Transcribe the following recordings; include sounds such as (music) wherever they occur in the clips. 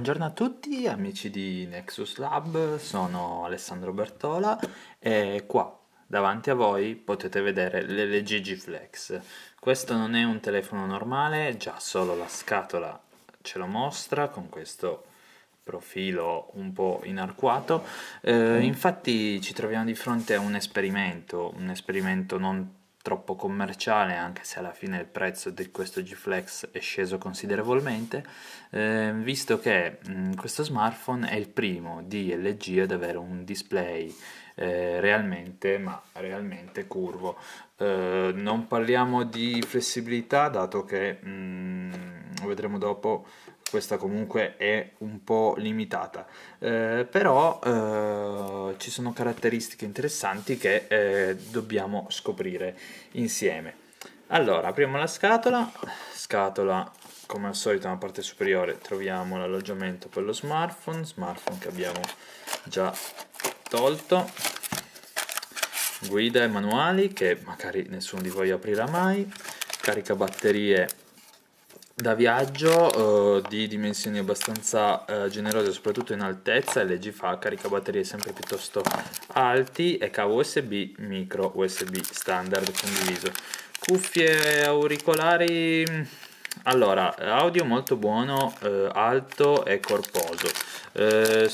Buongiorno a tutti amici di Nexus Lab, sono Alessandro Bertola e qua davanti a voi potete vedere l'LG G Flex. Questo non è un telefono normale, già solo la scatola ce lo mostra con questo profilo un po' inarcuato. Eh, infatti ci troviamo di fronte a un esperimento, un esperimento non troppo commerciale anche se alla fine il prezzo di questo G Flex è sceso considerevolmente eh, visto che mh, questo smartphone è il primo di LG ad avere un display eh, realmente, ma realmente curvo. Eh, non parliamo di flessibilità, dato che mh, mm, vedremo dopo questa comunque è un po' limitata eh, però eh, ci sono caratteristiche interessanti che eh, dobbiamo scoprire insieme allora apriamo la scatola scatola come al solito nella parte superiore troviamo l'alloggiamento per lo smartphone smartphone che abbiamo già tolto guida e manuali che magari nessuno di voi aprirà mai carica batterie da viaggio eh, di dimensioni abbastanza eh, generose soprattutto in altezza LG fa batterie sempre piuttosto alti e cavo USB micro USB standard condiviso cuffie auricolari allora audio molto buono eh, alto e corposo eh,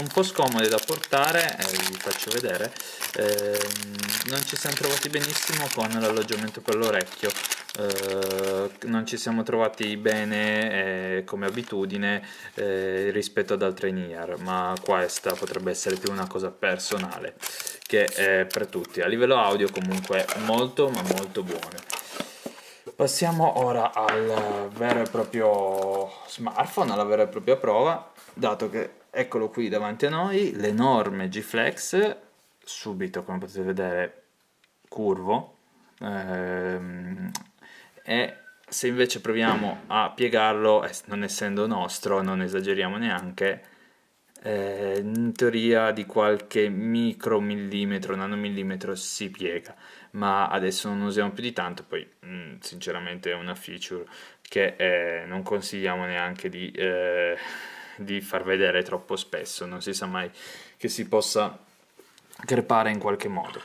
un po' scomode da portare eh, vi faccio vedere eh, non ci siamo trovati benissimo con l'alloggiamento per l'orecchio eh, non ci siamo trovati bene eh, come abitudine eh, rispetto ad altre in-ear ma questa potrebbe essere più una cosa personale che è per tutti a livello audio comunque molto ma molto buone Passiamo ora al vero e proprio smartphone, alla vera e propria prova, dato che eccolo qui davanti a noi, l'enorme G-Flex, subito come potete vedere curvo, ehm, e se invece proviamo a piegarlo, eh, non essendo nostro, non esageriamo neanche, eh, in teoria di qualche micromillimetro, nanomillimetro si piega, ma adesso non usiamo più di tanto, poi mh, mm, sinceramente è una feature che eh, non consigliamo neanche di eh, di far vedere troppo spesso, non si sa mai che si possa crepare in qualche modo.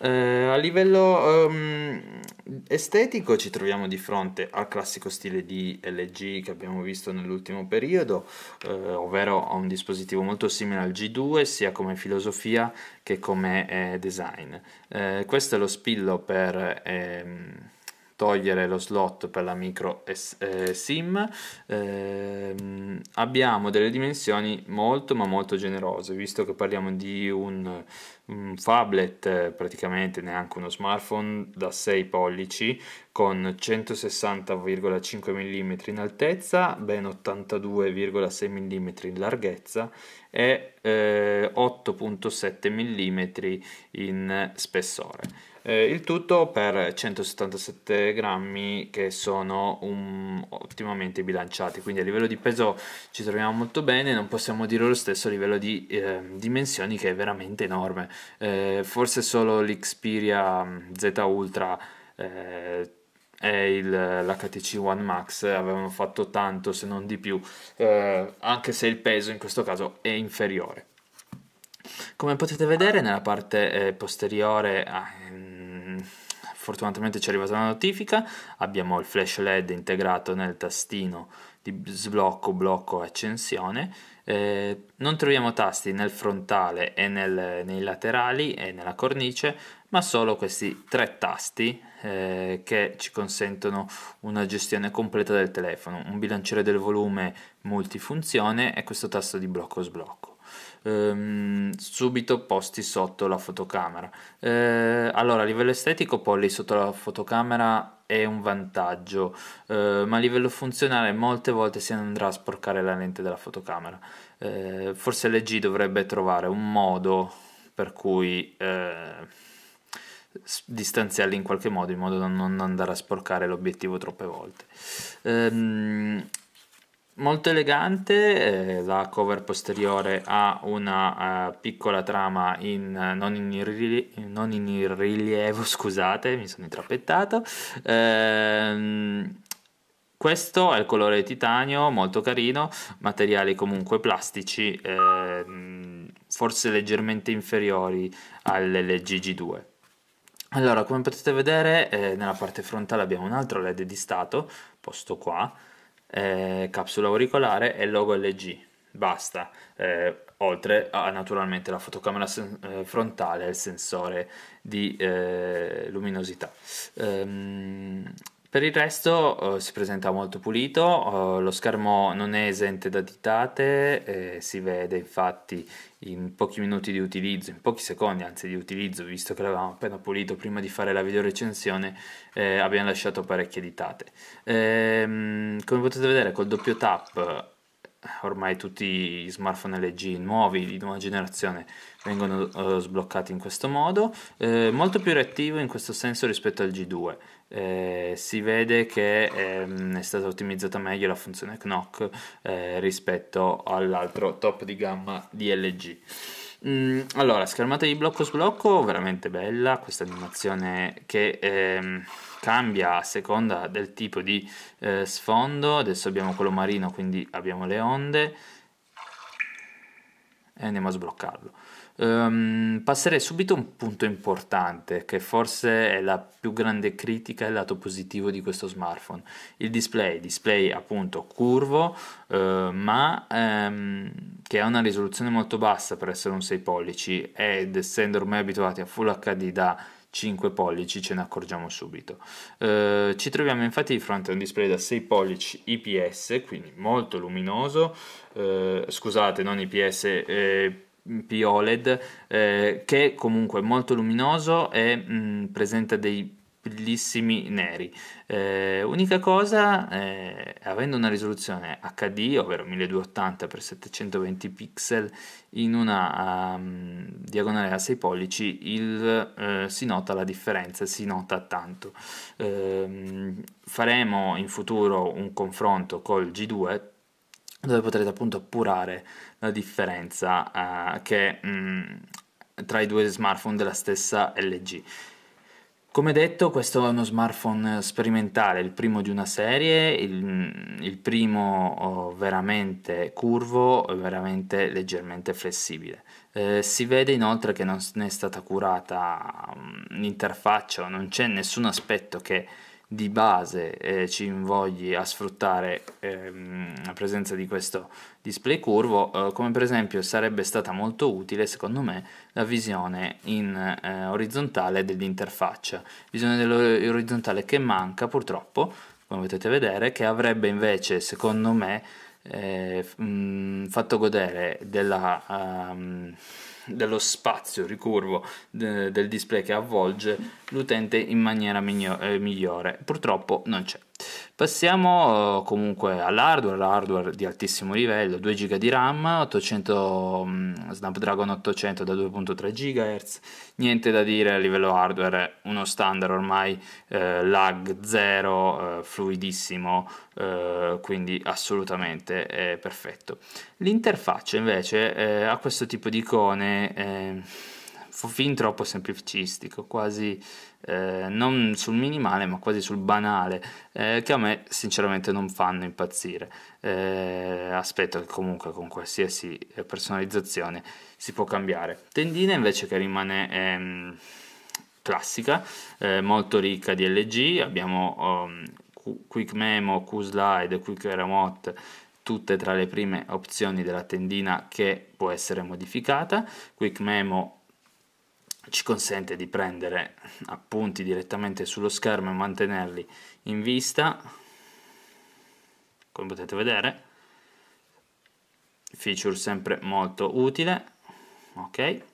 Eh, a livello um, estetico ci troviamo di fronte al classico stile di LG che abbiamo visto nell'ultimo periodo, eh, ovvero un dispositivo molto simile al G2 sia come filosofia che come eh, design. Eh, questo è lo spillo per... Ehm, togliere lo slot per la micro eh, sim eh, abbiamo delle dimensioni molto ma molto generose visto che parliamo di un, un phablet praticamente neanche uno smartphone da 6 pollici con 160,5 mm in altezza ben 82,6 mm in larghezza e eh, 8.7 mm in spessore eh, il tutto per 177 grammi che sono um, ottimamente bilanciati, quindi a livello di peso ci troviamo molto bene, non possiamo dire lo stesso a livello di eh, dimensioni che è veramente enorme. Eh, forse solo l'Xperia mm, Z Ultra eh, e il, l'HTC One Max avevano fatto tanto se non di più, eh, anche se il peso in questo caso è inferiore. Come potete vedere nella parte eh, posteriore... Ah, ehm, fortunatamente ci è arrivata una notifica, abbiamo il flash LED integrato nel tastino di sblocco, blocco, accensione, eh, non troviamo tasti nel frontale e nel, nei laterali e nella cornice, ma solo questi tre tasti eh, che ci consentono una gestione completa del telefono, un bilanciere del volume multifunzione e questo tasto di blocco-sblocco ehm, subito posti sotto la fotocamera. Eh, allora, a livello estetico, polli sotto la fotocamera è un vantaggio, eh, ma a livello funzionale molte volte si andrà a sporcare la lente della fotocamera. Eh, forse l'EG dovrebbe trovare un modo per cui eh, distanziarli in qualche modo in modo da non andare a sporcare l'obiettivo troppe volte. Ehm, molto elegante, eh, la cover posteriore ha una uh, piccola trama in, uh, non, in irri- non, in irrilievo, (laughs) scusate, mi sono intrappettato. Eh, questo è il colore titanio, molto carino, materiali comunque plastici, eh, forse leggermente inferiori all'LGG2. Allora, come potete vedere, eh, nella parte frontale abbiamo un altro LED di stato, posto qua, eh, capsula auricolare e logo LG. Basta, eh, oltre a naturalmente la fotocamera eh, frontale e il sensore di eh, luminosità. Ehm, per il resto eh, si presenta molto pulito, eh, lo schermo non è esente da ditate, eh, si vede infatti in pochi minuti di utilizzo, in pochi secondi anzi di utilizzo, visto che l'avevamo appena pulito prima di fare la videorecensione, eh, abbiamo lasciato parecchie ditate. Ehm, come potete vedere col doppio tap ormai tutti gli smartphone LG nuovi di nuova generazione vengono eh, sbloccati in questo modo eh, molto più reattivo in questo senso rispetto al G2 eh, si vede che ehm, è stata ottimizzata meglio la funzione knock eh, rispetto all'altro top di gamma di LG Mm, allora, schermata di blocco sblocco, veramente bella questa animazione che ehm, cambia a seconda del tipo di eh, sfondo. Adesso abbiamo quello marino, quindi abbiamo le onde e andiamo a sbloccarlo. Um, passerei subito a un punto importante che forse è la più grande critica e il lato positivo di questo smartphone, il display, display appunto curvo uh, ma um, che ha una risoluzione molto bassa per essere un 6 pollici ed essendo ormai abituati a Full HD da 5 pollici ce ne accorgiamo subito. Eh, ci troviamo infatti di fronte a un display da 6 pollici IPS, quindi molto luminoso, eh, scusate non IPS, eh, P-OLED eh, che comunque è molto luminoso e mh, mm, presenta dei bellissimi neri. Eh, unica cosa, eh, avendo una risoluzione HD, ovvero 1280x720 pixel, in una um, diagonale a 6 pollici, il, eh, si nota la differenza, si nota tanto. Ehm, faremo in futuro un confronto col G2 dove potrete appunto appurare la differenza eh, che, mh, mm, tra i due smartphone della stessa LG. Come detto, questo è uno smartphone sperimentale, il primo di una serie, il, mm, il primo oh, veramente curvo, e veramente leggermente flessibile. Eh, si vede inoltre che non è stata curata mm, l'interfaccia, non c'è nessun aspetto che di base eh, ci invogli a sfruttare ehm, la presenza di questo display curvo, eh, come per esempio sarebbe stata molto utile secondo me la visione in eh, orizzontale dell'interfaccia, visione dell'orizzontale che manca purtroppo, come potete vedere, che avrebbe invece secondo me mh, eh, mm, fatto godere della... Um, dello spazio ricurvo de, del display che avvolge l'utente in maniera eh, migliore. Purtroppo non c'è. Passiamo eh, comunque all'hardware, hardware di altissimo livello, 2 GB di RAM, 800, mm, Snapdragon 800 da 2.3 GHz, niente da dire a livello hardware, uno standard ormai eh, lag zero, eh, fluidissimo, eh, quindi assolutamente perfetto. L'interfaccia invece eh, ha questo tipo di icone eh, fin troppo semplicistico, quasi eh, non sul minimale ma quasi sul banale, eh, che a me sinceramente non fanno impazzire. Eh, aspetto che comunque con qualsiasi eh, personalizzazione si può cambiare. Tendina invece che rimane... Ehm, classica, eh, molto ricca di LG, abbiamo um, Quick Memo, Q-Slide, Quick Remote, tutte tra le prime opzioni della tendina che può essere modificata. Quick Memo ci consente di prendere appunti direttamente sullo schermo e mantenerli in vista come potete vedere feature sempre molto utile ok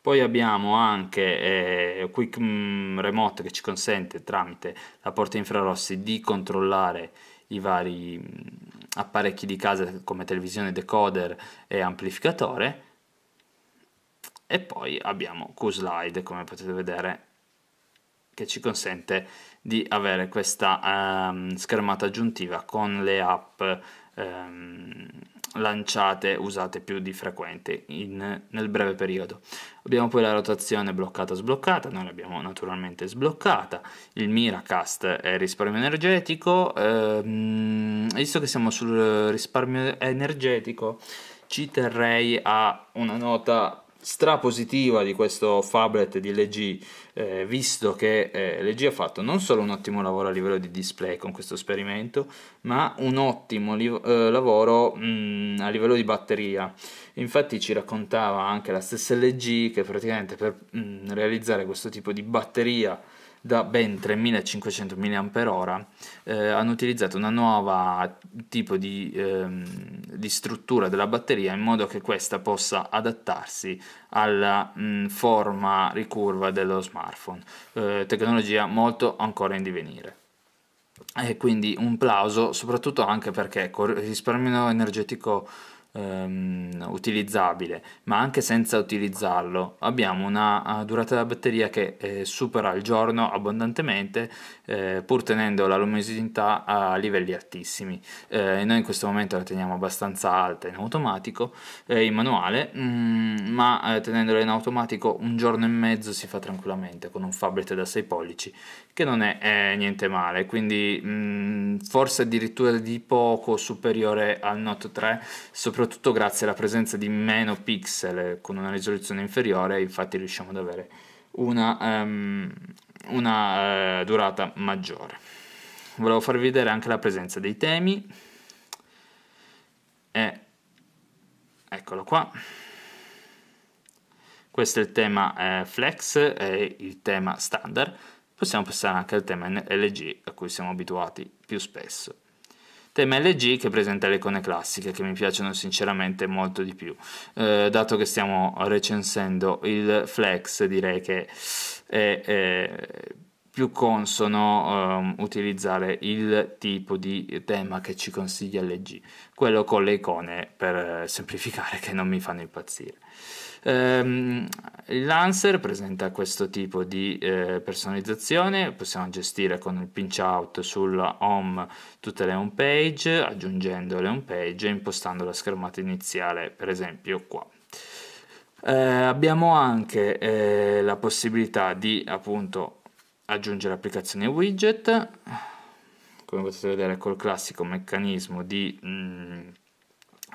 poi abbiamo anche eh, Quick mm, Remote che ci consente tramite la porta infrarossi di controllare i vari mm, apparecchi di casa come televisione, decoder e amplificatore e poi abbiamo QSlide come potete vedere che ci consente di avere questa um, schermata aggiuntiva con le app um, lanciate usate più di frequente in, nel breve periodo abbiamo poi la rotazione bloccata sbloccata noi l'abbiamo naturalmente sbloccata il miracast è risparmio energetico ehm, visto che siamo sul risparmio energetico ci terrei a una nota strapositiva di questo phablet di LG eh, visto che eh, LG ha fatto non solo un ottimo lavoro a livello di display con questo esperimento ma un ottimo li- eh, lavoro mh, mm, a livello di batteria infatti ci raccontava anche la stessa LG che praticamente per mh, mm, realizzare questo tipo di batteria da ben 3500 mAh eh, hanno utilizzato una nuova tipo di, ehm, di, struttura della batteria in modo che questa possa adattarsi alla mh, mm, forma ricurva dello smartphone, eh, tecnologia molto ancora in divenire. E quindi un plauso, soprattutto anche perché con risparmio energetico um, utilizzabile, ma anche senza utilizzarlo, abbiamo una eh, durata della batteria che eh, supera il giorno abbondantemente eh, pur tenendo la luminosità a livelli altissimi. Eh, noi in questo momento la teniamo abbastanza alta in automatico, eh, in manuale, mh, mm, ma eh, tenendola in automatico un giorno e mezzo si fa tranquillamente con un Fablet da 6 pollici, che non è niente male, quindi mh, mm, forse addirittura di poco superiore al Note 3, soprattutto grazie alla presenza di meno pixel eh, con una risoluzione inferiore, infatti riusciamo ad avere una, um, una uh, durata maggiore. Volevo farvi vedere anche la presenza dei temi. E eccolo qua. Questo è il tema eh, flex e il tema standard. Possiamo passare anche al tema LG a cui siamo abituati più spesso tema LG che presenta le icone classiche che mi piacciono sinceramente molto di più. Eh, dato che stiamo recensendo il Flex, direi che è, è più consono um, utilizzare il tipo di tema che ci consiglia LG, quello con le icone per eh, semplificare che non mi fanno impazzire. Um, il Lancer presenta questo tipo di eh, personalizzazione, possiamo gestire con il pinch out sulla home tutte le home page, aggiungendo le home page e impostando la schermata iniziale, per esempio qua. Eh, abbiamo anche eh, la possibilità di appunto aggiungere applicazioni widget, come potete vedere col classico meccanismo di mh, mm,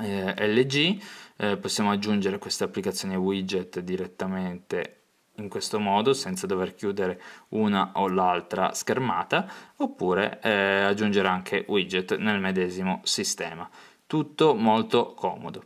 eh, LG, eh, possiamo aggiungere queste applicazioni widget direttamente in questo modo senza dover chiudere una o l'altra schermata oppure eh, aggiungere anche widget nel medesimo sistema tutto molto comodo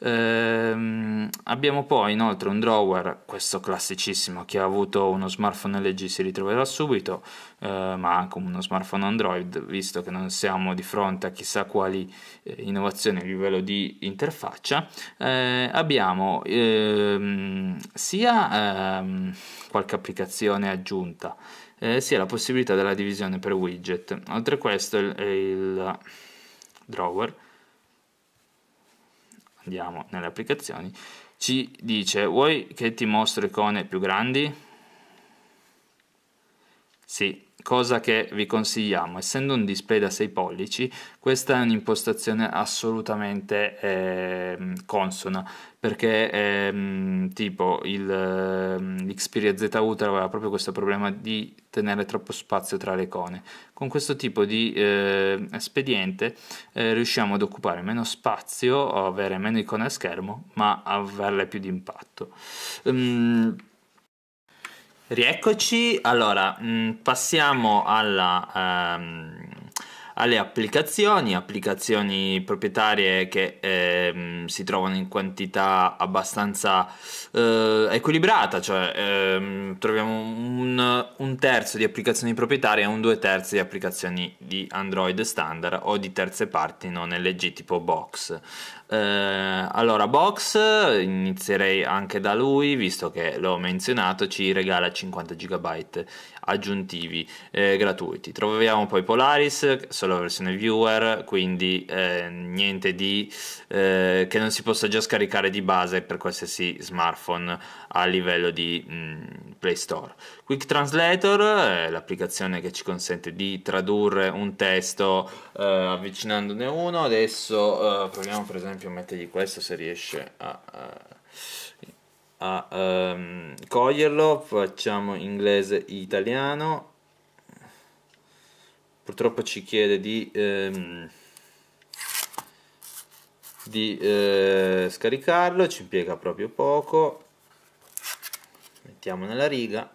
Ehm, abbiamo poi inoltre un drawer, questo classicissimo, chi ha avuto uno smartphone LG si ritroverà subito, eh, ma anche uno smartphone Android, visto che non siamo di fronte a chissà quali eh, innovazioni a livello di interfaccia. Eh, abbiamo ehm, sia ehm, qualche applicazione aggiunta, eh, sia la possibilità della divisione per widget. Oltre a questo il, il drawer andiamo nelle applicazioni, ci dice vuoi che ti mostro icone più grandi? Sì, cosa che vi consigliamo essendo un display da 6 pollici questa è un'impostazione assolutamente eh, consona perché eh, tipo il, ehm, l'Xperia Z Ultra aveva proprio questo problema di tenere troppo spazio tra le icone con questo tipo di ehm, eh, espediente riusciamo ad occupare meno spazio avere meno icone a schermo ma averle più di impatto um, Rieccoci, allora mm, passiamo alla, ehm, alle applicazioni, applicazioni proprietarie che ehm, si trovano in quantità abbastanza eh, equilibrata, cioè ehm, troviamo un, un, terzo di applicazioni proprietarie e un due terzi di applicazioni di Android standard o di terze parti non LG tipo Box. Eh, allora Box, inizierei anche da lui, visto che l'ho menzionato, ci regala 50 GB aggiuntivi eh, gratuiti. Troviamo poi Polaris, solo la versione viewer, quindi eh, niente di eh, che non si possa già scaricare di base per qualsiasi smartphone a livello di mh, mm, Play Store. Quick Translator è eh, l'applicazione che ci consente di tradurre un testo eh, avvicinandone uno. Adesso eh, proviamo per esempio a mettergli questo se riesce a a um, coglierlo, facciamo inglese italiano. Purtroppo ci chiede di, um, di uh, scaricarlo, ci impiega proprio poco. Mettiamo nella riga.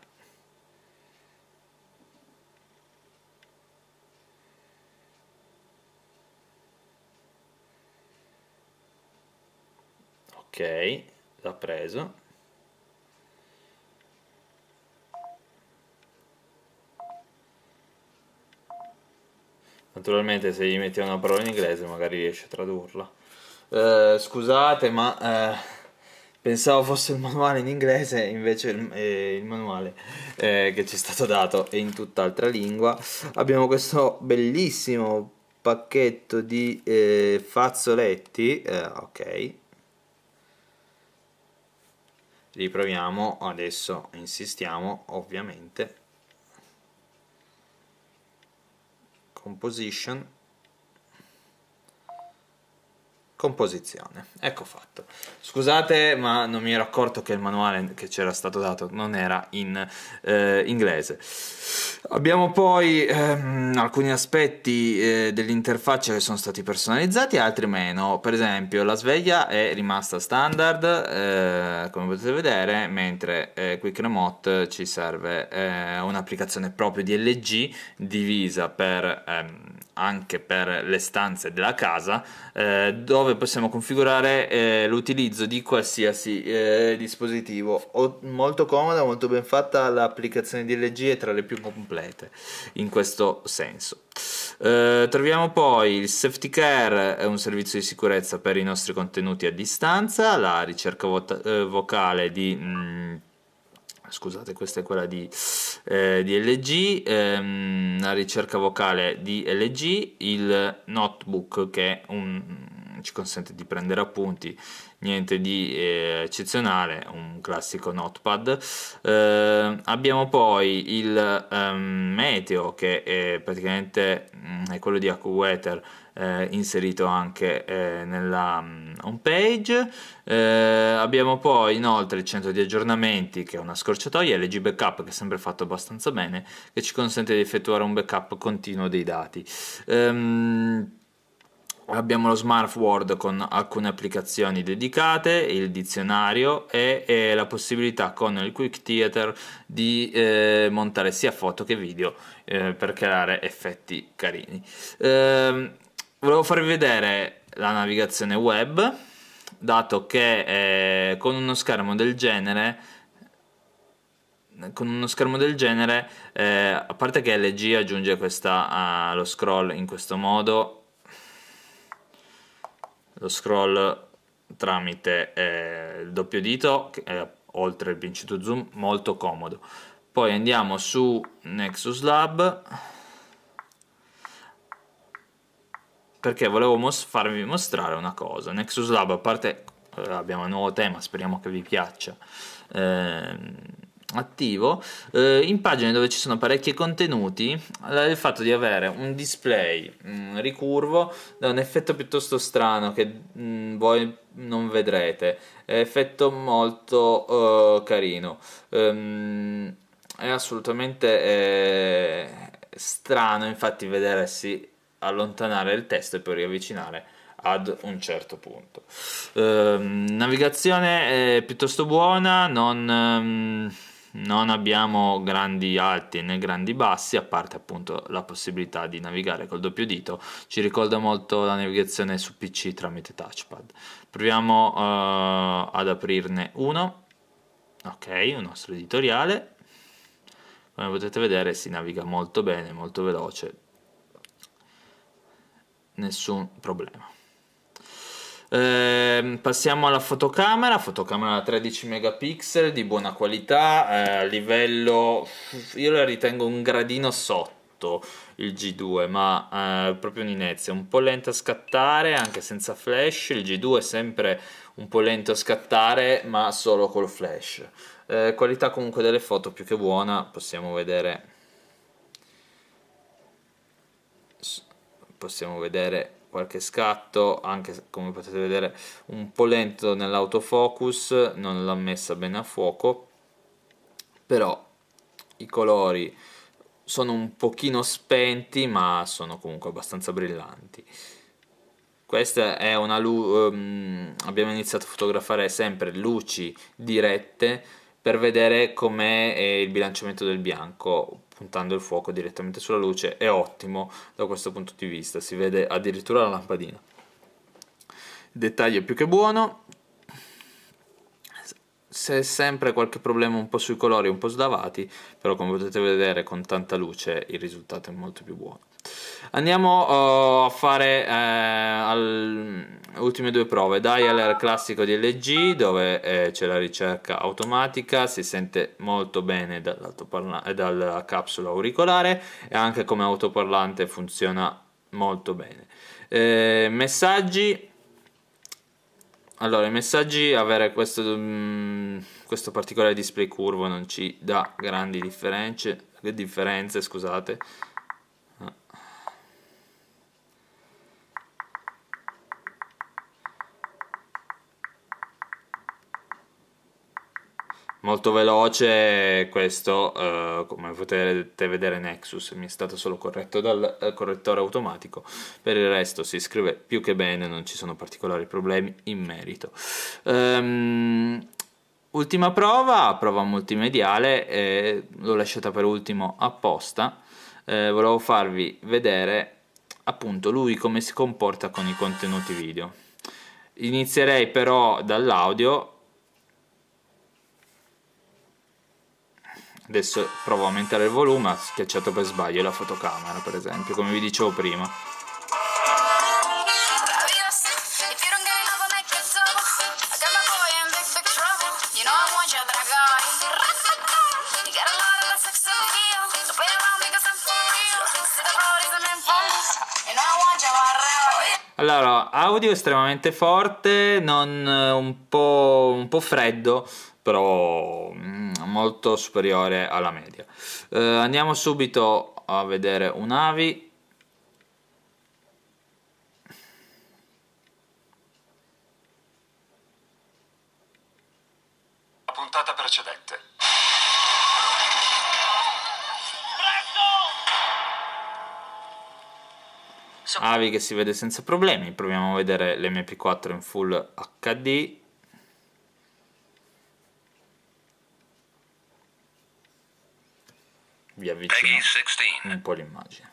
Ok, l'ha preso. Naturalmente se gli metti una parola in inglese magari riesce a tradurla. Eh, scusate, ma eh, pensavo fosse il manuale in inglese, invece il, eh, il manuale eh, che ci è stato dato è in tutt'altra lingua. Abbiamo questo bellissimo pacchetto di eh, fazzoletti, eh, ok. Riproviamo adesso, insistiamo ovviamente. composition composizione. Ecco fatto. Scusate, ma non mi ero accorto che il manuale che c'era stato dato non era in eh, inglese. Abbiamo poi ehm, alcuni aspetti eh, dell'interfaccia che sono stati personalizzati, altri meno. Per esempio, la sveglia è rimasta standard, eh, come potete vedere, mentre eh, Quick Remote ci serve eh, un'applicazione proprio di LG divisa per ehm, anche per le stanze della casa eh, dove possiamo configurare eh, l'utilizzo di qualsiasi eh, dispositivo o, molto comoda molto ben fatta l'applicazione di LG è tra le più complete in questo senso eh, troviamo poi il safety care è un servizio di sicurezza per i nostri contenuti a distanza la ricerca vo eh, vocale di mh, mm, scusate, questa è quella di, eh, di LG, ehm, la ricerca vocale di LG, il notebook che un, mm, ci consente di prendere appunti, niente di eh, eccezionale, un classico notepad. Eh, abbiamo poi il ehm, Meteo che è praticamente mh, mm, è quello di AccuWeather eh, inserito anche eh, nella um, mm, home page. Eh, abbiamo poi inoltre il centro di aggiornamenti che è una scorciatoia, LG Backup che è sempre fatto abbastanza bene, che ci consente di effettuare un backup continuo dei dati. Um, abbiamo lo Smart Word con alcune applicazioni dedicate, il dizionario e, e la possibilità con il Quick Theater di eh, montare sia foto che video eh, per creare effetti carini. Ehm, volevo farvi vedere la navigazione web, dato che eh, con uno schermo del genere con uno schermo del genere, eh, a parte che LG aggiunge questa, uh, lo scroll in questo modo, lo scroll tramite eh, il doppio dito, oltre il vincito zoom, molto comodo. Poi andiamo su Nexus Lab, perché volevo mos- farvi mostrare una cosa. Nexus Lab, a parte eh, abbiamo un nuovo tema, speriamo che vi piaccia. Eh, attivo eh, in pagine dove ci sono parecchi contenuti il fatto di avere un display mh, mm, ricurvo da un effetto piuttosto strano che mh, mm, voi non vedrete è effetto molto uh, carino um, è assolutamente eh, strano infatti vedersi allontanare il testo e poi riavvicinare ad un certo punto. Ehm, navigazione eh, piuttosto buona, non, ehm, non abbiamo grandi alti né grandi bassi, a parte appunto la possibilità di navigare col doppio dito, ci ricorda molto la navigazione su PC tramite touchpad. Proviamo eh, ad aprirne uno, ok, un nostro editoriale. Come potete vedere si naviga molto bene, molto veloce, nessun problema. Eh, passiamo alla fotocamera, fotocamera da 13 megapixel di buona qualità, eh, a livello io la ritengo un gradino sotto il G2, ma eh, proprio un'inezia, un po' lenta a scattare anche senza flash, il G2 è sempre un po' lento a scattare, ma solo col flash. Eh, qualità comunque delle foto più che buona, possiamo vedere possiamo vedere qualche scatto anche come potete vedere un po' lento nell'autofocus non l'ha messa bene a fuoco però i colori sono un pochino spenti ma sono comunque abbastanza brillanti questa è una luce um, abbiamo iniziato a fotografare sempre luci dirette per vedere com'è eh, il bilanciamento del bianco puntando il fuoco direttamente sulla luce è ottimo da questo punto di vista, si vede addirittura la lampadina. Il dettaglio è più che buono, se sempre qualche problema un po' sui colori, un po' sdavati, però come potete vedere con tanta luce il risultato è molto più buono. Andiamo uh, a fare eh, al, ultime due prove. Dialer classico di LG dove eh, c'è la ricerca automatica, si sente molto bene eh, dalla capsula auricolare e anche come autoparlante funziona molto bene. Eh, messaggi. Allora, i messaggi, avere questo, mm, questo particolare display curvo non ci dà grandi differenze, differenze scusate, molto veloce questo eh, come potete vedere Nexus mi è stato solo corretto dal eh, correttore automatico per il resto si scrive più che bene non ci sono particolari problemi in merito um, ultima prova prova multimediale eh, l'ho lasciata per ultimo apposta eh, volevo farvi vedere appunto lui come si comporta con i contenuti video inizierei però dall'audio Adesso provo a aumentare il volume, ha schiacciato per sbaglio la fotocamera, per esempio, come vi dicevo prima. Allora, audio estremamente forte, non, eh, un, po', un po' freddo, però mm, molto superiore alla media. Eh, andiamo subito a vedere un AVI. La puntata precedente. Avi che si vede senza problemi, proviamo a vedere l'MP4 in full HD vi avvicino un po' l'immagine.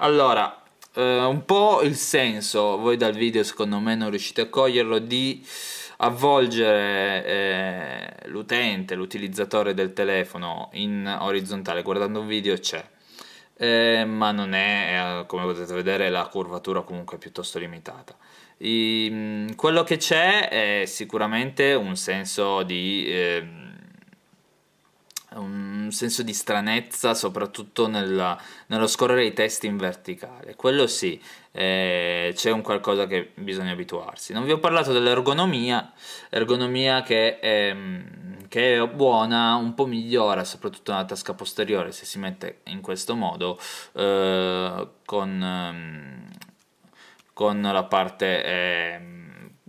Allora, eh, un po' il senso, voi dal video secondo me non riuscite a coglierlo, di avvolgere eh, l'utente, l'utilizzatore del telefono in orizzontale guardando un video c'è. Eh, ma non è, come potete vedere, la curvatura comunque è piuttosto limitata. I, ehm, quello che c'è è sicuramente un senso di ehm, un senso di stranezza soprattutto nella, nello scorrere i testi in verticale. Quello sì, eh, c'è un qualcosa che bisogna abituarsi. Non vi ho parlato dell'ergonomia, ergonomia che è, mm, che è buona, un po' migliora soprattutto nella tasca posteriore se si mette in questo modo eh, con, mm, con, la parte... Eh,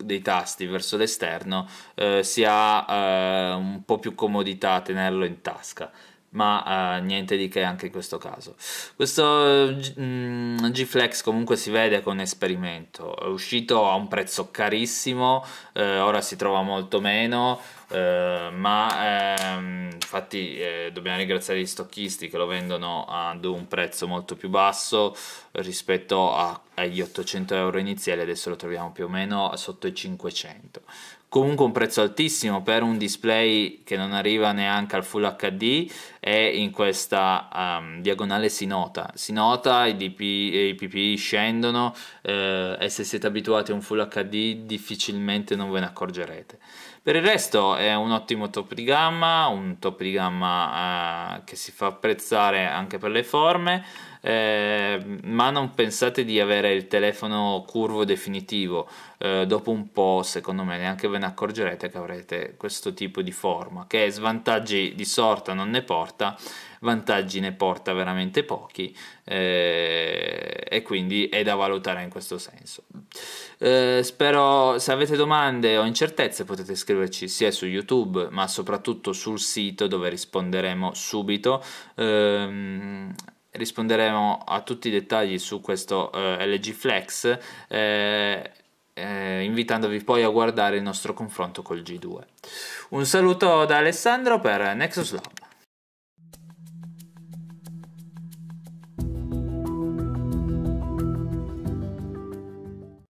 dei tasti verso l'esterno eh, si ha eh, un po' più comodità a tenerlo in tasca ma eh, niente di che anche in questo caso. Questo mm, G-Flex comunque si vede con esperimento, è uscito a un prezzo carissimo, eh, ora si trova molto meno, eh, ma ehm, infatti eh, dobbiamo ringraziare gli stocchisti che lo vendono ad un prezzo molto più basso rispetto a, agli 800 euro iniziali, adesso lo troviamo più o meno sotto i 500 comunque un prezzo altissimo per un display che non arriva neanche al Full HD e in questa um, diagonale si nota, si nota, i, DP, i PPI scendono eh, e se siete abituati a un Full HD difficilmente non ve ne accorgerete. Per il resto è un ottimo top di gamma, un top di gamma eh, che si fa apprezzare anche per le forme, eh, ma non pensate di avere il telefono curvo definitivo, eh, dopo un po' secondo me neanche ve ne accorgerete che avrete questo tipo di forma, che svantaggi di sorta non ne porta, vantaggi ne porta veramente pochi eh, e quindi è da valutare in questo senso. Eh, spero se avete domande o incertezze potete scriverci sia su YouTube ma soprattutto sul sito dove risponderemo subito. Eh, risponderemo a tutti i dettagli su questo eh, LG Flex eh, eh, invitandovi poi a guardare il nostro confronto col G2. Un saluto da Alessandro per Nexus Lab.